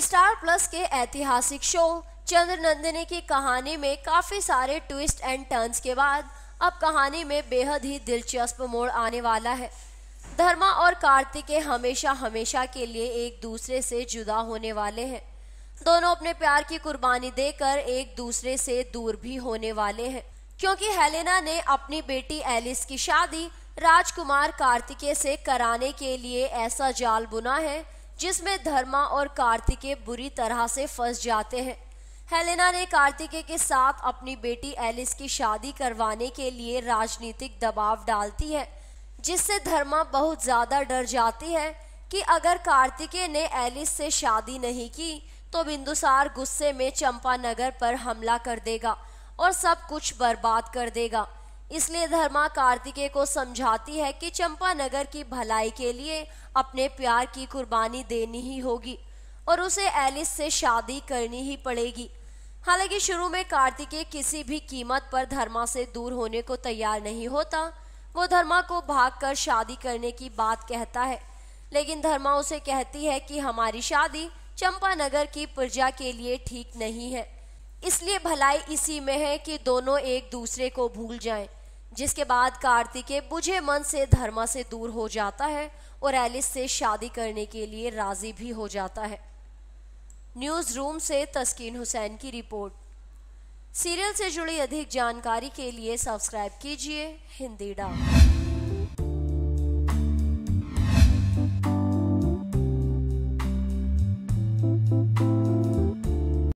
Star plus के ऐतिहासिक show चंद्र नंदिनी की कहानी में काफ़ी सारे ट्विस्ट एंड टर्न्स के बाद अब कहानी में बेहद ही दिलचस्प मोड़ आने वाला है धर्मा और कार्तिक हमेशा हमेशा के लिए एक दूसरे से जुदा होने वाले हैं दोनों अपने प्यार की कुर्बानी देकर एक दूसरे से दूर भी होने वाले हैं क्योंकि हेलेना ने अपनी बेटी एलिस की शादी राजकुमार कार्तिकेय से कराने के लिए ऐसा जाल बुना है जिसमें धर्मा और कार्तिकेय बुरी तरह से फंस जाते हैं हेलेना ने कार्तिकेय के साथ अपनी बेटी एलिस की शादी करवाने के लिए राजनीतिक दबाव डालती है जिससे धर्मा बहुत ज़्यादा डर जाती है कि अगर कार्तिकेय ने एलिस से शादी नहीं की तो बिंदुसार गुस्से में चंपा नगर पर हमला कर देगा और सब कुछ बर्बाद कर देगा इसलिए धर्मा कार्तिकेय को समझाती है कि चंपा नगर की भलाई के लिए अपने प्यार की कुर्बानी देनी ही होगी और उसे एलिस से शादी करनी ही पड़ेगी हालांकि शुरू में कार्तिकेय किसी भी कीमत पर धर्मा से दूर होने को तैयार नहीं होता वो धर्मा को भागकर शादी करने की बात कहता है लेकिन धर्मा उसे कहती है कि हमारी शादी चंपा नगर की प्रजा के लिए ठीक नहीं है इसलिए भलाई इसी में है कि दोनों एक दूसरे को भूल जाएं। जिसके बाद कार्तिकेय बुझे मन से धर्मा से दूर हो जाता है और एलिस से शादी करने के लिए राजी भी हो जाता है न्यूज़ रूम से तस्कीन हुसैन की रिपोर्ट सीरियल से जुड़ी अधिक जानकारी के लिए सब्सक्राइब कीजिए हिंदी डा